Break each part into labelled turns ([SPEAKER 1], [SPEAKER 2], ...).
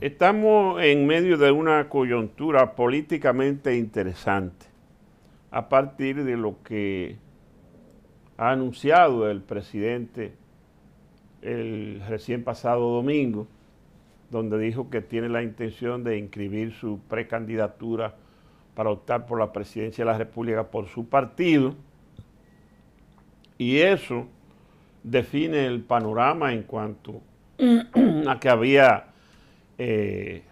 [SPEAKER 1] Estamos en medio de una coyuntura políticamente interesante a partir de lo que ha anunciado el presidente el recién pasado domingo, donde dijo que tiene la intención de inscribir su precandidatura para optar por la presidencia de la República por su partido. Y eso define el panorama en cuanto a que había eh,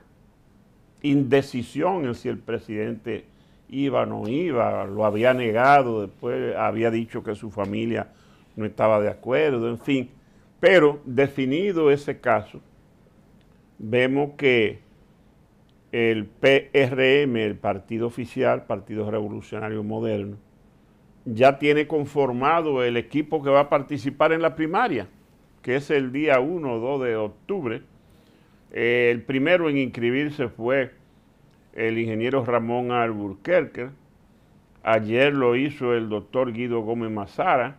[SPEAKER 1] indecisión en si el presidente iba o no iba, lo había negado, después había dicho que su familia no estaba de acuerdo, en fin. Pero definido ese caso, vemos que el PRM, el Partido Oficial, Partido Revolucionario Moderno, ya tiene conformado el equipo que va a participar en la primaria, que es el día 1 o 2 de octubre el primero en inscribirse fue el ingeniero Ramón Alburquerque. Ayer lo hizo el doctor Guido Gómez Mazara,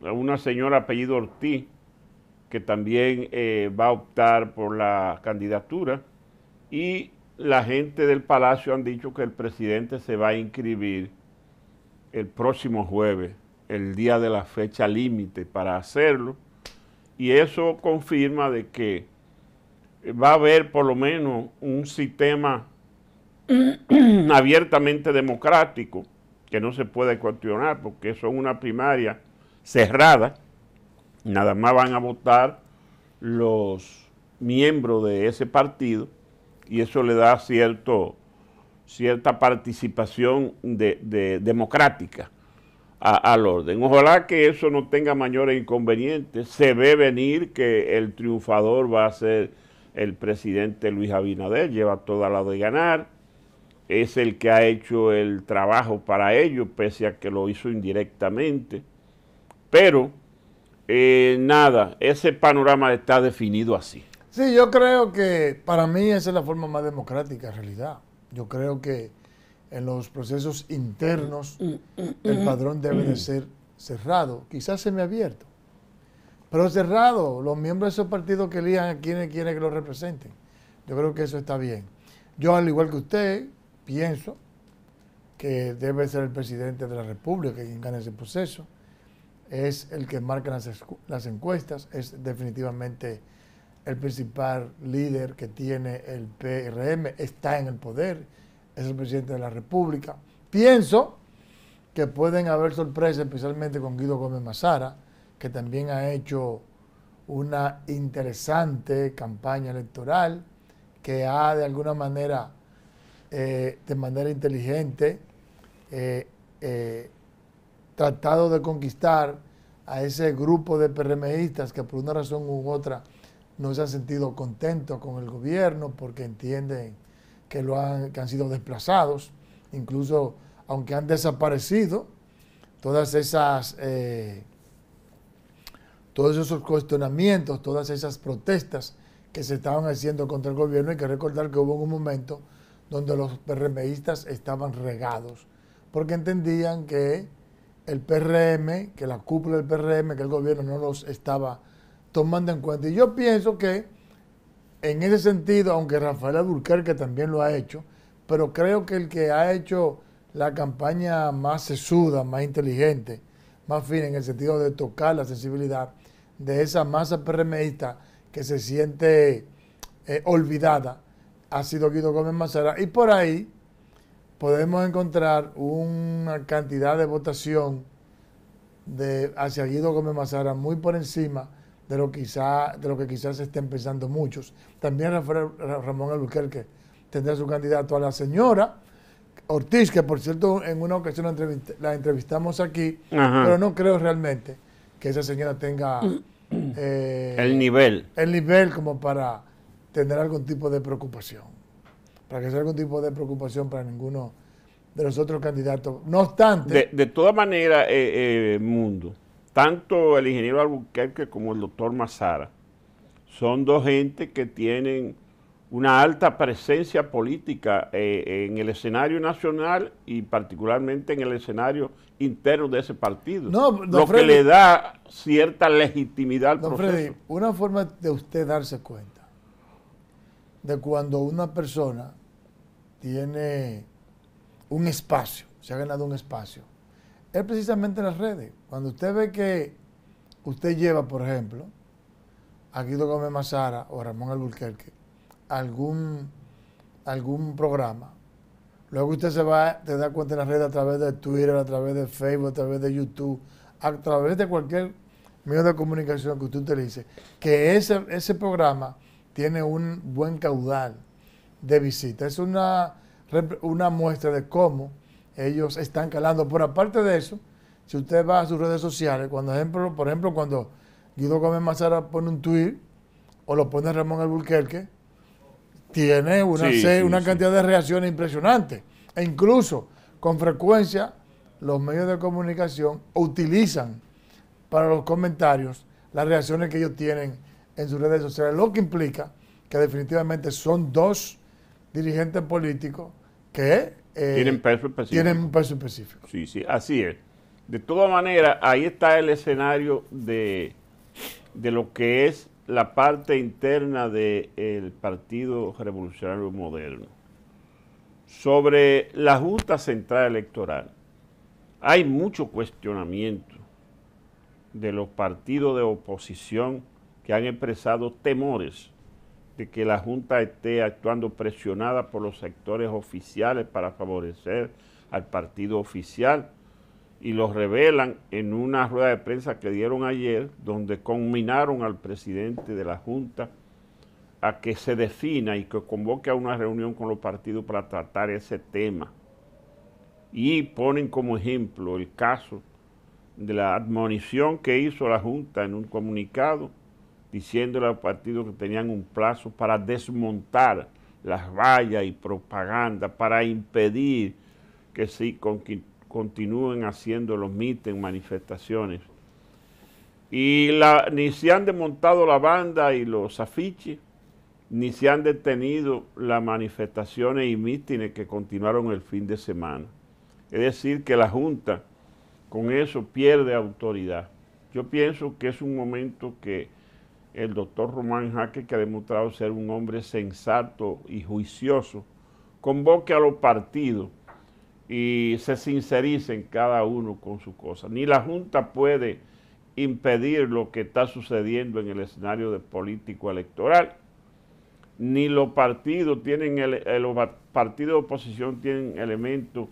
[SPEAKER 1] una señora apellido Ortiz, que también eh, va a optar por la candidatura. Y la gente del Palacio han dicho que el presidente se va a inscribir el próximo jueves, el día de la fecha límite para hacerlo. Y eso confirma de que va a haber por lo menos un sistema abiertamente democrático, que no se puede cuestionar porque son una primaria cerrada, nada más van a votar los miembros de ese partido y eso le da cierto, cierta participación de, democrática al orden. Ojalá que eso no tenga mayores inconvenientes, se ve venir que el triunfador va a ser el presidente Luis Abinader lleva toda la de ganar, es el que ha hecho el trabajo para ello, pese a que lo hizo indirectamente. Pero, eh, nada, ese panorama está definido así.
[SPEAKER 2] Sí, yo creo que para mí esa es la forma más democrática en realidad. Yo creo que en los procesos internos mm, mm, mm, el padrón debe de ser cerrado, quizás abierto, pero cerrado, los miembros de esos partidos que elijan a quienes quieren que lo representen. Yo creo que eso está bien. Yo, al igual que usted, pienso que debe ser el presidente de la República quien gane ese proceso. Es el que marca las, las encuestas, es definitivamente el principal líder que tiene el PRM, está en el poder, es el presidente de la República. Pienso que pueden haber sorpresas, especialmente con Guido Gómez Mazara que también ha hecho una interesante campaña electoral, que ha de alguna manera, eh, de manera inteligente, eh, eh, tratado de conquistar a ese grupo de PRMistas que por una razón u otra no se han sentido contentos con el gobierno porque entienden que, lo han, sido desplazados, incluso aunque han desaparecido, todas esas todos esos cuestionamientos, todas esas protestas que se estaban haciendo contra el gobierno, hay que recordar que hubo un momento donde los PRMistas estaban regados, porque entendían que el PRM, que la cúpula del PRM, que el gobierno no los estaba tomando en cuenta. Y yo pienso que en ese sentido, aunque Rafael Alburquerque también lo ha hecho, pero creo que el que ha hecho la campaña más sesuda, más inteligente, más fina en el sentido de tocar la sensibilidad, de esa masa PRMista que se siente eh, olvidada ha sido Guido Gómez Mazara. Y por ahí podemos encontrar una cantidad de votación de, hacia Guido Gómez Mazara muy por encima de lo, de lo que quizás estén pensando muchos. También Rafael, Ramón Albuquerque tendrá su candidato a la señora Ortiz, que por cierto en una ocasión la, entrevistamos aquí, pero no creo realmente que esa señora tenga eh,
[SPEAKER 1] el nivel.
[SPEAKER 2] El nivel como para tener algún tipo de preocupación. Para que sea algún tipo de preocupación para ninguno de los otros candidatos.
[SPEAKER 1] No obstante. De, todas toda manera, eh, eh, Mundo, tanto el ingeniero Albuquerque como el doctor Mazara son dos gente que tienen una alta presencia política eh, en el escenario nacional y particularmente en el escenario interno de ese partido. No, lo que le da cierta legitimidad al proceso. Freddy,
[SPEAKER 2] una forma de usted darse cuenta de cuando una persona tiene un espacio, se ha ganado un espacio, es precisamente en las redes. Cuando usted ve que usted lleva, por ejemplo, a Guido Gómez Mazara o Ramón Alburquerque, algún, algún programa. Luego usted se va, te da cuenta en las redes a través de Twitter, a través de Facebook, a través de YouTube, a través de cualquier medio de comunicación que usted utilice, que ese, ese programa tiene un buen caudal de visitas. Es una, una muestra de cómo ellos están calando. Por aparte de eso, si usted va a sus redes sociales, cuando ejemplo, por ejemplo, cuando Guido Gómez Mazara pone un tweet o lo pone Ramón Alburquerque, tiene una, una cantidad de reacciones impresionantes. E incluso, con frecuencia, los medios de comunicación utilizan para los comentarios las reacciones que ellos tienen en sus redes sociales, lo que implica que definitivamente son dos dirigentes políticos que eh, tienen, un peso específico.
[SPEAKER 1] Sí, sí, así es. De todas maneras, ahí está el escenario de, de lo que es la parte interna del Partido Revolucionario Moderno, sobre la Junta Central Electoral, hay mucho cuestionamiento de los partidos de oposición que han expresado temores de que la Junta esté actuando presionada por los sectores oficiales para favorecer al partido oficial y los revelan en una rueda de prensa que dieron ayer, donde conminaron al presidente de la Junta a que se defina y que convoque a una reunión con los partidos para tratar ese tema. Y ponen como ejemplo el caso de la admonición que hizo la Junta en un comunicado diciéndole a los partidos que tenían un plazo para desmontar las vallas y propaganda, para impedir que sí con continúen haciendo los mítines, manifestaciones. Y ni se han desmontado la banda y los afiches, ni se han detenido las manifestaciones y mítines que continuaron el fin de semana. Es decir, que la Junta con eso pierde autoridad. Yo pienso que es un momento que el doctor Román Jaque, que ha demostrado ser un hombre sensato y juicioso, convoque a los partidos y se sincericen cada uno con su cosa. Ni la Junta puede impedir lo que está sucediendo en el escenario político electoral, ni los partidos tienen el, eh, los partidos de oposición tienen elementos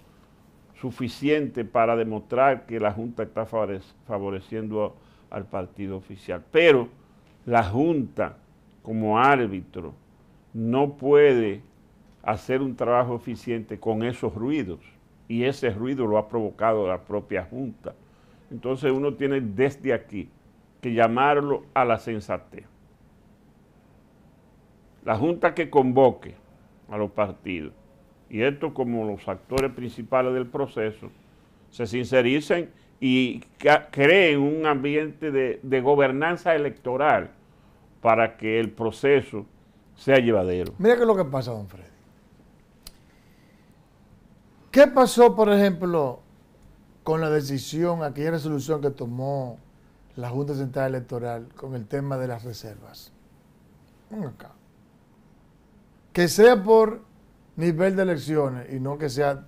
[SPEAKER 1] suficientes para demostrar que la Junta está favoreciendo al partido oficial. Pero la Junta, como árbitro, no puede hacer un trabajo eficiente con esos ruidos y ese ruido lo ha provocado la propia Junta. Entonces uno tiene desde aquí que llamarlo a la sensatez. La Junta que convoque a los partidos, y estos como los actores principales del proceso, se sincericen y creen un ambiente de, de gobernanza electoral para que el proceso sea llevadero.
[SPEAKER 2] Mira qué es lo que pasa, don Freddy. ¿Qué pasó, por ejemplo, con la decisión, aquella resolución que tomó la Junta Central Electoral con el tema de las reservas? Que sea por nivel de elecciones y no que sea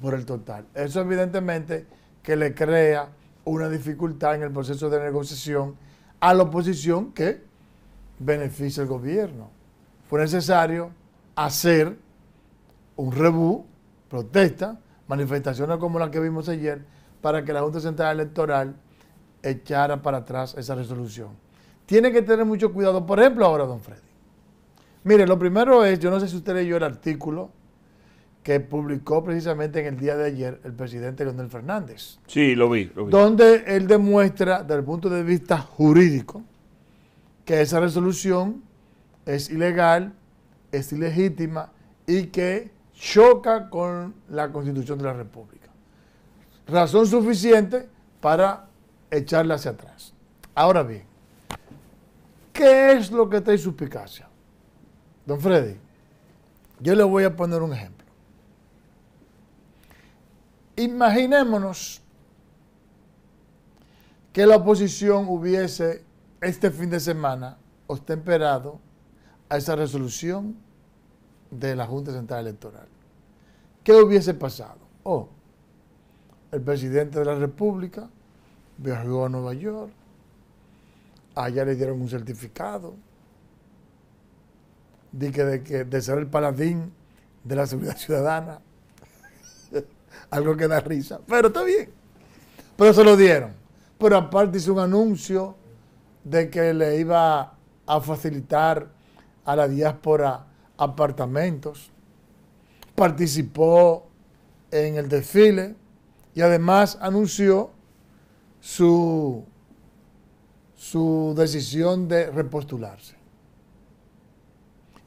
[SPEAKER 2] por el total. Eso evidentemente que le crea una dificultad en el proceso de negociación a la oposición que beneficia al gobierno. Fue necesario hacer un rebú protesta, manifestaciones como la que vimos ayer, para que la Junta Central Electoral echara para atrás esa resolución. Tiene que tener mucho cuidado. Por ejemplo, ahora, don Freddy. Mire, lo primero es, yo no sé si usted leyó el artículo que publicó precisamente en el día de ayer el presidente Leonel Fernández.
[SPEAKER 1] Sí, lo vi, lo vi. Donde
[SPEAKER 2] él demuestra, desde el punto de vista jurídico, que esa resolución es ilegal, es ilegítima y que choca con la Constitución de la República. Razón suficiente para echarla hacia atrás. Ahora bien, ¿qué es lo que trae suspicacia? Don Freddy, yo le voy a poner un ejemplo. Imaginémonos que la oposición hubiese este fin de semana ostemperado a esa resolución de la Junta Central Electoral. ¿Qué hubiese pasado? Oh, el presidente de la República viajó a Nueva York, allá le dieron un certificado, de que que, de ser el paladín de la seguridad ciudadana, algo que da risa, pero está bien, pero se lo dieron. Pero aparte hizo un anuncio de que le iba a facilitar a la diáspora apartamentos, participó en el desfile y además anunció su, su decisión de repostularse.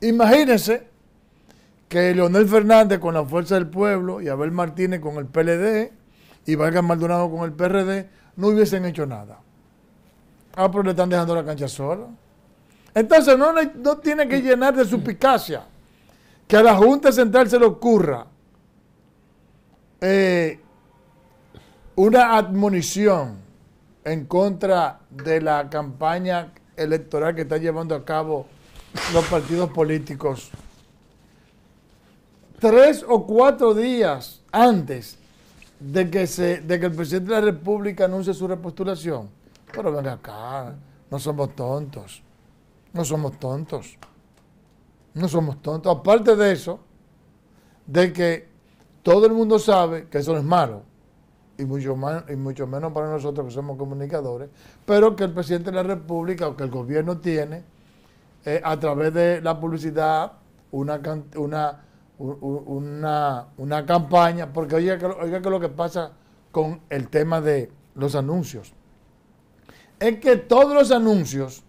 [SPEAKER 2] Imagínense que Leonel Fernández con la Fuerza del Pueblo y Abel Martínez con el PLD y Vargas Maldonado con el PRD no hubiesen hecho nada. Ah, pero le están dejando la cancha sola. Entonces no, tiene que llenar de suspicacia que a la Junta Central se le ocurra eh, una admonición en contra de la campaña electoral que están llevando a cabo los partidos políticos. Tres o cuatro días antes de que, se, de que el presidente de la República anuncie su repostulación. Pero ven acá, no somos tontos. No somos tontos. No somos tontos. Aparte de eso, de que todo el mundo sabe que eso no es malo. Y mucho, más, y mucho menos para nosotros que somos comunicadores, pero que el presidente de la República o que el gobierno tiene, eh, a través de la publicidad, una, una, una, campaña, porque oiga que, oiga que lo que pasa con el tema de los anuncios, es que todos los anuncios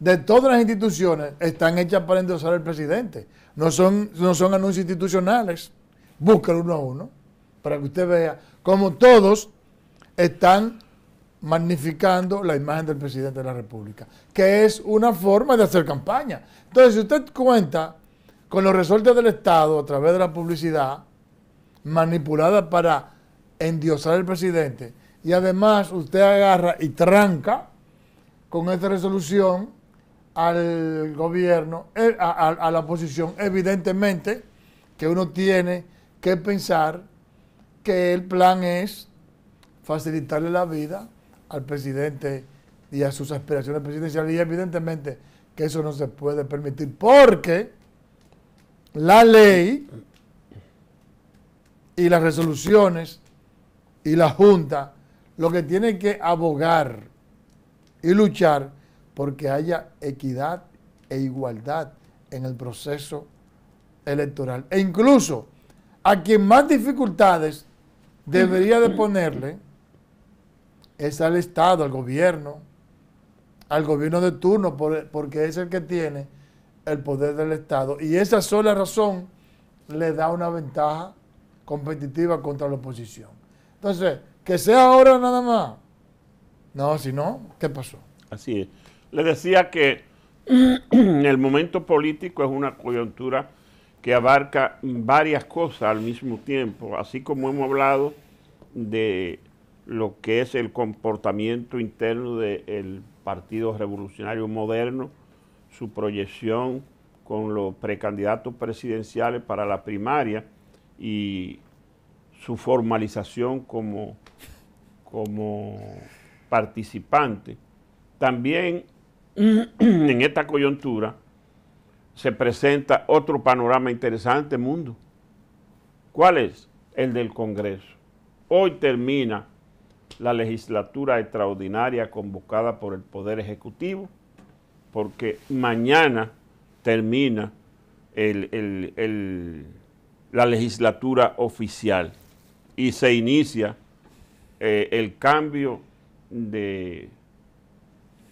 [SPEAKER 2] de todas las instituciones están hechas para endosar al presidente. No son, no son anuncios institucionales. Búscalo uno a uno para que usted vea cómo todos están magnificando la imagen del presidente de la República, que es una forma de hacer campaña. Entonces, si usted cuenta con los resortes del Estado a través de la publicidad manipulada para endiosar al presidente, y además usted agarra y tranca con esta resolución al gobierno, eh, a, la oposición, evidentemente que uno tiene que pensar que el plan es facilitarle la vida al presidente y a sus aspiraciones presidenciales y evidentemente que eso no se puede permitir porque la ley y las resoluciones y la Junta lo que tiene que abogar y luchar porque haya equidad e igualdad en el proceso electoral. E incluso a quien más dificultades debería de ponerle es al Estado, al gobierno, al gobierno de turno, porque es el que tiene el poder del Estado. Y esa sola razón le da una ventaja competitiva contra la oposición. Entonces, que sea ahora nada más. No, si no, ¿qué pasó?
[SPEAKER 1] Así es. Le decía que el momento político es una coyuntura que abarca varias cosas al mismo tiempo, así como hemos hablado de lo que es el comportamiento interno del Partido Revolucionario Moderno, su proyección con los precandidatos presidenciales para la primaria y su formalización como, como participante. También en esta coyuntura se presenta otro panorama interesante, mundo. ¿Cuál es? El del Congreso. Hoy termina la legislatura extraordinaria convocada por el Poder Ejecutivo, porque mañana termina la legislatura oficial y se inicia eh, el cambio de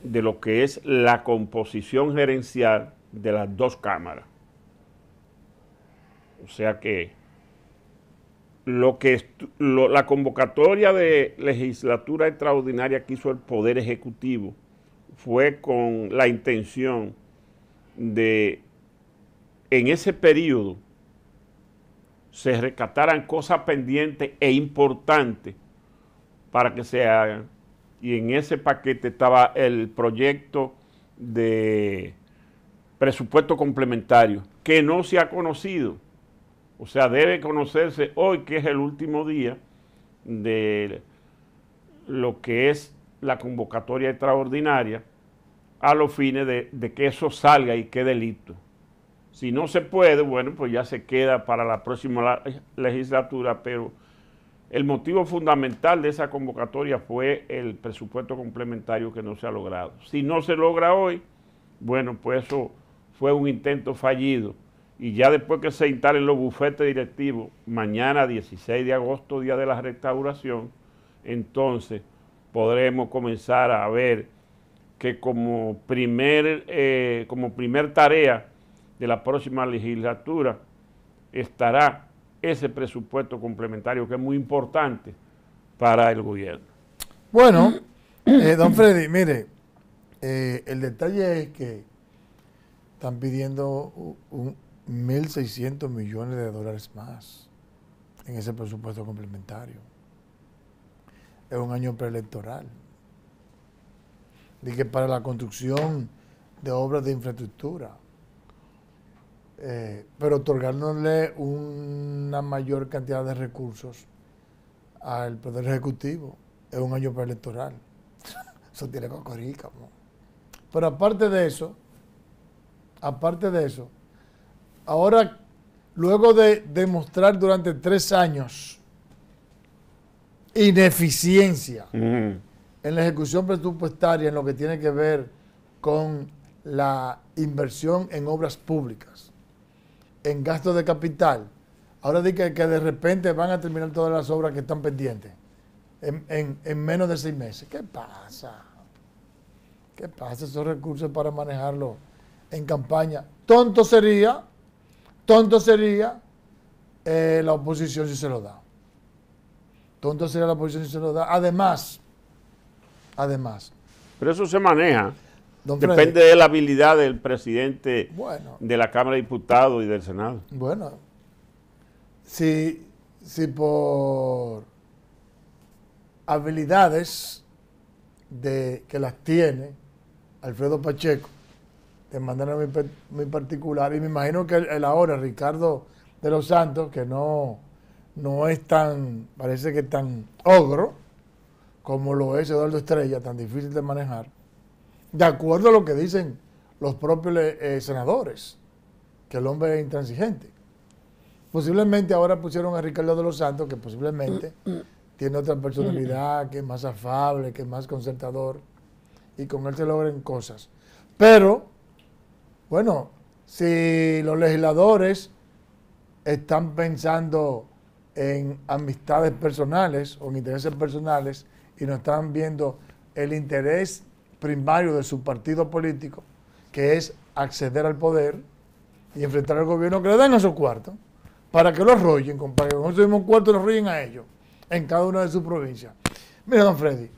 [SPEAKER 1] de lo que es la composición gerencial de las dos cámaras. O sea que, lo que la convocatoria de legislatura extraordinaria que hizo el Poder Ejecutivo fue con la intención de, en ese periodo, se rescataran cosas pendientes e importantes para que se hagan y en ese paquete estaba el proyecto de presupuesto complementario que no se ha conocido. O sea, debe conocerse hoy que es el último día de lo que es la convocatoria extraordinaria a los fines de, que eso salga y quede listo. Si no se puede, bueno, pues ya se queda para la próxima legislatura, pero el motivo fundamental de esa convocatoria fue el presupuesto complementario que no se ha logrado. Si no se logra hoy, bueno, pues eso fue un intento fallido. Y ya después que se instalen los bufetes directivos, mañana 16 de agosto, día de la restauración, entonces podremos comenzar a ver que como primer, eh, como primer tarea de la próxima legislatura estará ese presupuesto complementario que es muy importante para el gobierno.
[SPEAKER 2] Bueno, eh, don Freddy, mire, eh, el detalle es que están pidiendo 1.600 millones de dólares más en ese presupuesto complementario. Es un año preelectoral. Dije que para la construcción de obras de infraestructura eh, pero otorgándole una mayor cantidad de recursos al Poder Ejecutivo en un año preelectoral. Eso tiene cocorica. ¿no? Pero aparte de eso, aparte de eso, ahora, luego de demostrar durante tres años ineficiencia en la ejecución presupuestaria en lo que tiene que ver con la inversión en obras públicas, en gasto de capital. Ahora dice que, de repente van a terminar todas las obras que están pendientes en, menos de seis meses. ¿Qué pasa? ¿Qué pasa esos recursos para manejarlo en campaña? Tonto sería, tonto sería eh, la oposición si se lo da. Tonto sería la oposición si se lo da. Además, además.
[SPEAKER 1] Pero eso se maneja. Depende de la habilidad del presidente de la Cámara de Diputados y del Senado.
[SPEAKER 2] Bueno, si, si por habilidades de, que las tiene Alfredo Pacheco, de manera muy, particular, y me imagino que el, ahora Ricardo de los Santos, que no, no es tan, parece que tan ogro como lo es Eduardo Estrella, tan difícil de manejar, de acuerdo a lo que dicen los propios eh, eh, senadores, que el hombre es intransigente. Posiblemente ahora pusieron a Ricardo de los Santos, que posiblemente tiene otra personalidad, que es más afable, que es más concertador, y con él se logren cosas. Pero, bueno, si los legisladores están pensando en amistades personales o en intereses personales y no están viendo el interés primario de su partido político, que es acceder al poder y enfrentar al gobierno que le dan a su cuarto, para que lo arrollen, compadre. Con esos un cuarto lo arrollen a ellos, en cada una de sus provincias. Mira, don Freddy,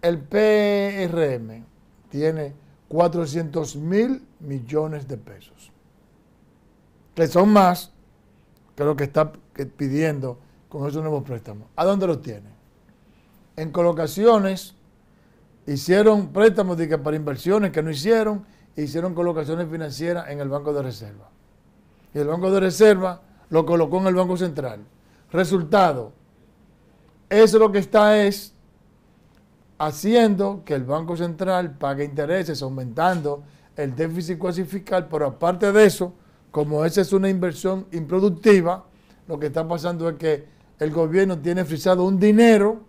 [SPEAKER 2] el PRM tiene 400 mil millones de pesos, que son más que lo que está pidiendo con esos nuevos préstamos. ¿A dónde los tiene? En colocaciones hicieron préstamos para inversiones que no hicieron, e hicieron colocaciones financieras en el Banco de Reserva. Y el Banco de Reserva lo colocó en el Banco Central. Resultado, eso lo que está es haciendo que el Banco Central pague intereses, aumentando el déficit cuasi fiscal, pero aparte de eso, como esa es una inversión improductiva, lo que está pasando es que el gobierno tiene frisado un dinero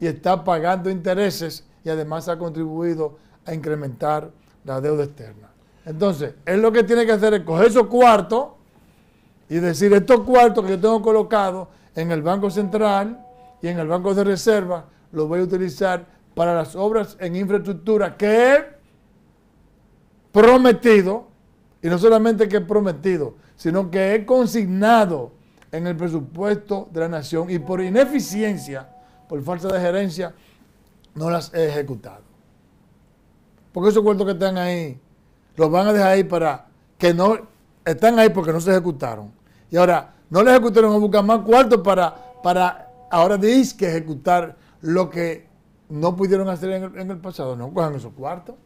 [SPEAKER 2] y está pagando intereses y además ha contribuido a incrementar la deuda externa. Entonces, él lo que tiene que hacer es coger esos cuartos y decir, estos cuartos que yo tengo colocados en el Banco Central y en el Banco de Reserva, los voy a utilizar para las obras en infraestructura que he prometido, y no solamente que he prometido, sino que he consignado en el presupuesto de la nación y por ineficiencia, por falta de gerencia, no las he ejecutado. Porque esos cuartos que están ahí, los van a dejar ahí para que no, están ahí porque no se ejecutaron. Y ahora, no le ejecutaron a buscar más cuartos para, para ahora dice que ejecutar lo que no pudieron hacer en el, pasado. No cojan esos cuartos.